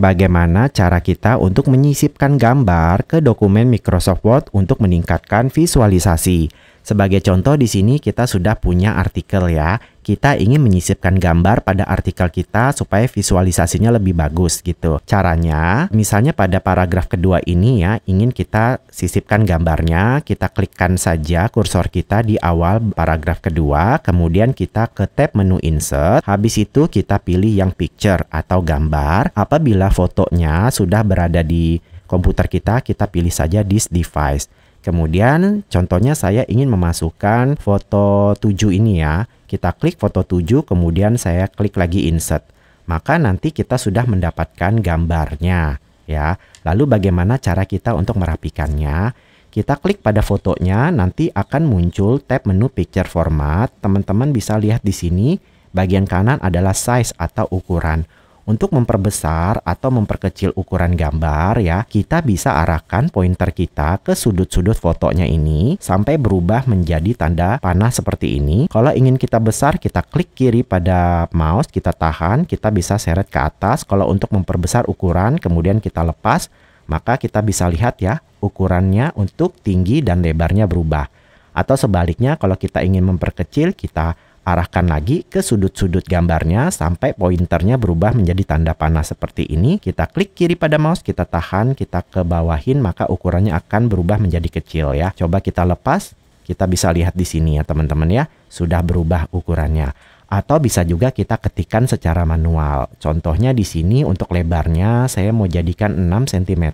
bagaimana cara kita untuk menyisipkan gambar ke dokumen Microsoft Word untuk meningkatkan visualisasi. Sebagai contoh di sini kita sudah punya artikel ya. Kita ingin menyisipkan gambar pada artikel kita supaya visualisasinya lebih bagus gitu. Caranya, misalnya pada paragraf kedua ini ya, ingin kita sisipkan gambarnya, kita klikkan saja kursor kita di awal paragraf kedua, kemudian kita ke tab menu insert, habis itu kita pilih yang picture atau gambar. Apabila fotonya sudah berada di komputer kita, kita pilih saja this device. Kemudian contohnya saya ingin memasukkan foto 7 ini ya. Kita klik foto 7 kemudian saya klik lagi insert. Maka nanti kita sudah mendapatkan gambarnya ya. Lalu bagaimana cara kita untuk merapikannya? Kita klik pada fotonya nanti akan muncul tab menu picture format. Teman-teman bisa lihat di sini bagian kanan adalah size atau ukuran. Untuk memperbesar atau memperkecil ukuran gambar ya, kita bisa arahkan pointer kita ke sudut-sudut fotonya ini sampai berubah menjadi tanda panah seperti ini. Kalau ingin kita besar, kita klik kiri pada mouse, kita tahan, kita bisa seret ke atas. Kalau untuk memperbesar ukuran, kemudian kita lepas, maka kita bisa lihat ya ukurannya untuk tinggi dan lebarnya berubah. Atau sebaliknya, kalau kita ingin memperkecil, kita Arahkan lagi ke sudut-sudut gambarnya sampai pointernya berubah menjadi tanda panah seperti ini. Kita klik kiri pada mouse, kita tahan, kita ke bawahin, maka ukurannya akan berubah menjadi kecil ya. Coba kita lepas, kita bisa lihat di sini ya teman-teman ya, sudah berubah ukurannya atau bisa juga kita ketikkan secara manual. Contohnya di sini untuk lebarnya saya mau jadikan 6 cm.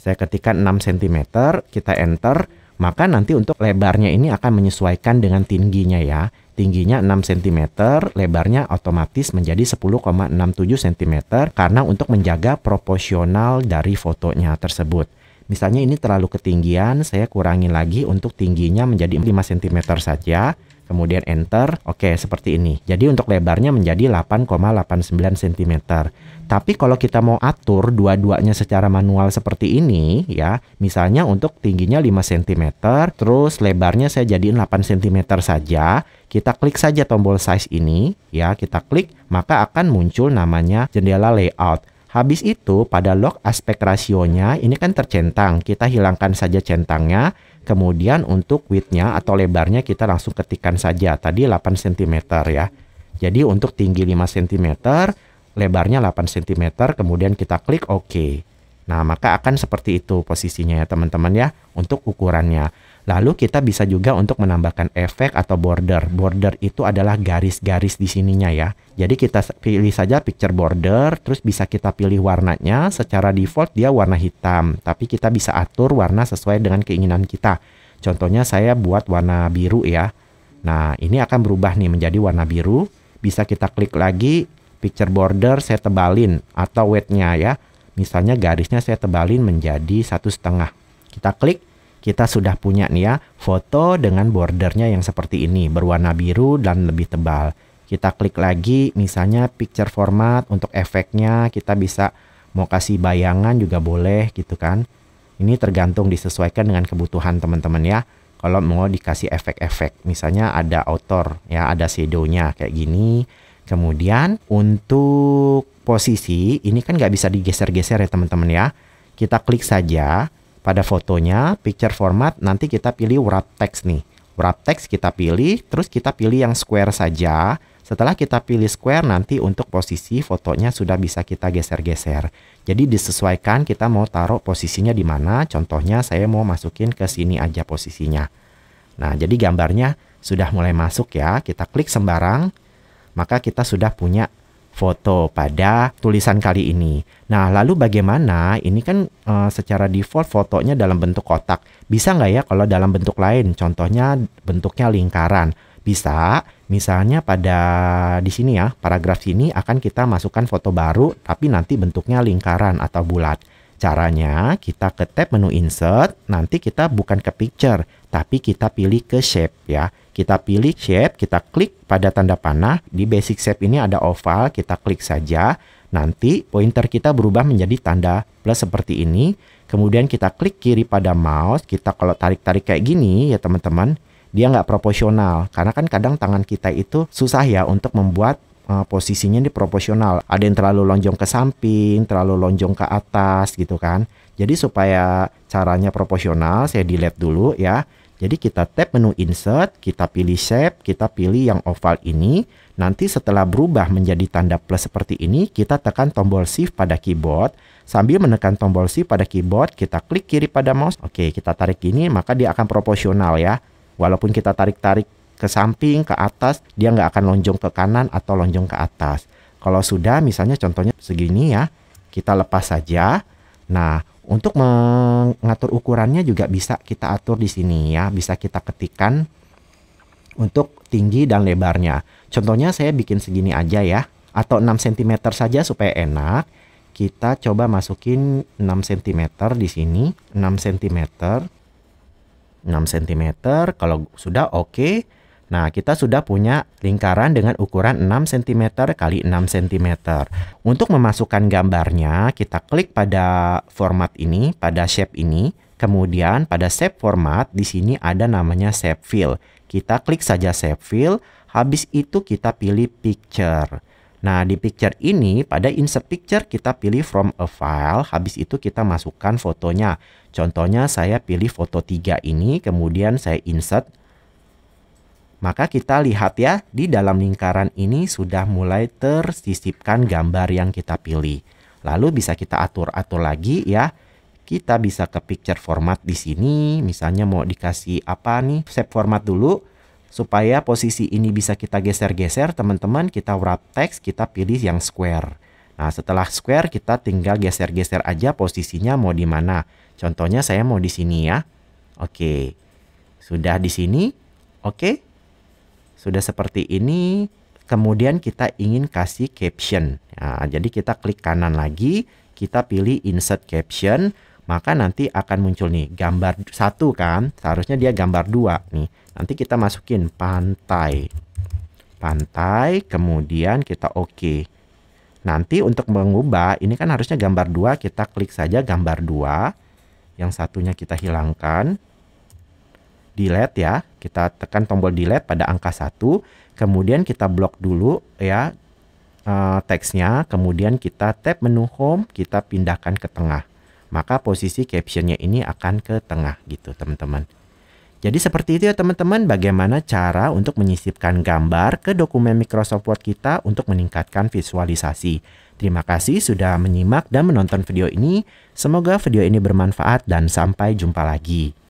Saya ketikkan 6 cm, kita enter, maka nanti untuk lebarnya ini akan menyesuaikan dengan tingginya ya tingginya 6 cm, lebarnya otomatis menjadi 10,67 cm karena untuk menjaga proporsional dari fotonya tersebut. Misalnya ini terlalu ketinggian, saya kurangi lagi untuk tingginya menjadi 5 cm saja kemudian enter. Oke, seperti ini. Jadi untuk lebarnya menjadi 8,89 cm. Tapi kalau kita mau atur dua-duanya secara manual seperti ini ya, misalnya untuk tingginya 5 cm, terus lebarnya saya jadiin 8 cm saja, kita klik saja tombol size ini ya, kita klik maka akan muncul namanya jendela layout. Habis itu pada lock aspek rasionya ini kan tercentang, kita hilangkan saja centangnya Kemudian untuk widthnya atau lebarnya kita langsung ketikkan saja. Tadi 8 cm ya. Jadi untuk tinggi 5 cm, lebarnya 8 cm, kemudian kita klik OK. Nah, maka akan seperti itu posisinya ya teman-teman ya untuk ukurannya. Lalu kita bisa juga untuk menambahkan efek atau border. Border itu adalah garis-garis di sininya ya. Jadi kita pilih saja picture border, terus bisa kita pilih warnanya. Secara default dia warna hitam, tapi kita bisa atur warna sesuai dengan keinginan kita. Contohnya saya buat warna biru ya. Nah, ini akan berubah nih menjadi warna biru. Bisa kita klik lagi picture border saya tebalin atau weightnya ya. Misalnya garisnya saya tebalin menjadi satu setengah. Kita klik, kita sudah punya nih ya foto dengan bordernya yang seperti ini berwarna biru dan lebih tebal. Kita klik lagi misalnya picture format untuk efeknya kita bisa mau kasih bayangan juga boleh gitu kan. Ini tergantung disesuaikan dengan kebutuhan teman-teman ya. Kalau mau dikasih efek-efek misalnya ada outdoor ya ada shadownya kayak gini. Kemudian untuk posisi ini kan nggak bisa digeser-geser ya teman-teman ya. Kita klik saja pada fotonya, picture format, nanti kita pilih wrap text nih. Wrap text kita pilih, terus kita pilih yang square saja. Setelah kita pilih square, nanti untuk posisi fotonya sudah bisa kita geser-geser. Jadi disesuaikan kita mau taruh posisinya di mana. Contohnya saya mau masukin ke sini aja posisinya. Nah, jadi gambarnya sudah mulai masuk ya. Kita klik sembarang, maka kita sudah punya foto pada tulisan kali ini. Nah, lalu bagaimana? Ini kan uh, secara default fotonya dalam bentuk kotak. Bisa nggak ya kalau dalam bentuk lain? Contohnya bentuknya lingkaran. Bisa. Misalnya pada di sini ya, paragraf sini akan kita masukkan foto baru tapi nanti bentuknya lingkaran atau bulat. Caranya kita ke tab menu insert, nanti kita bukan ke picture, tapi kita pilih ke shape ya. Kita pilih shape, kita klik pada tanda panah. Di basic shape ini ada oval, kita klik saja. Nanti pointer kita berubah menjadi tanda plus seperti ini. Kemudian kita klik kiri pada mouse. Kita kalau tarik-tarik kayak gini ya teman-teman. Dia nggak proporsional. Karena kan kadang tangan kita itu susah ya untuk membuat uh, posisinya ini proporsional. Ada yang terlalu lonjong ke samping, terlalu lonjong ke atas gitu kan. Jadi supaya caranya proporsional saya delete dulu ya. Jadi kita tap menu insert, kita pilih shape, kita pilih yang oval ini. Nanti setelah berubah menjadi tanda plus seperti ini, kita tekan tombol shift pada keyboard. Sambil menekan tombol shift pada keyboard, kita klik kiri pada mouse. Oke, kita tarik ini, maka dia akan proporsional ya. Walaupun kita tarik-tarik ke samping, ke atas, dia nggak akan lonjong ke kanan atau lonjong ke atas. Kalau sudah, misalnya contohnya segini ya, kita lepas saja. Nah, untuk mengatur ukurannya juga bisa kita atur di sini ya, bisa kita ketikkan untuk tinggi dan lebarnya. Contohnya saya bikin segini aja ya, atau 6 cm saja supaya enak. Kita coba masukin 6 cm di sini, 6 cm. 6 cm, kalau sudah oke. Okay. Nah, kita sudah punya lingkaran dengan ukuran 6 cm x 6 cm. Untuk memasukkan gambarnya, kita klik pada format ini, pada shape ini. Kemudian pada shape format, di sini ada namanya shape fill. Kita klik saja shape fill, habis itu kita pilih picture. Nah, di picture ini, pada insert picture kita pilih from a file, habis itu kita masukkan fotonya. Contohnya saya pilih foto 3 ini, kemudian saya insert maka kita lihat ya, di dalam lingkaran ini sudah mulai tersisipkan gambar yang kita pilih. Lalu bisa kita atur-atur lagi ya. Kita bisa ke picture format di sini, misalnya mau dikasih apa nih, shape format dulu. Supaya posisi ini bisa kita geser-geser, teman-teman kita wrap text, kita pilih yang square. Nah setelah square kita tinggal geser-geser aja posisinya mau di mana. Contohnya saya mau di sini ya. Oke, sudah di sini. Oke, sudah seperti ini, kemudian kita ingin kasih caption. Nah, jadi kita klik kanan lagi, kita pilih insert caption, maka nanti akan muncul nih gambar satu kan, seharusnya dia gambar dua nih. Nanti kita masukin pantai, pantai, kemudian kita oke. Okay. Nanti untuk mengubah, ini kan harusnya gambar dua, kita klik saja gambar dua, yang satunya kita hilangkan delete ya. Kita tekan tombol delete pada angka 1, kemudian kita blok dulu ya uh, teksnya, kemudian kita tap menu home, kita pindahkan ke tengah. Maka posisi captionnya ini akan ke tengah gitu teman-teman. Jadi seperti itu ya teman-teman bagaimana cara untuk menyisipkan gambar ke dokumen Microsoft Word kita untuk meningkatkan visualisasi. Terima kasih sudah menyimak dan menonton video ini. Semoga video ini bermanfaat dan sampai jumpa lagi.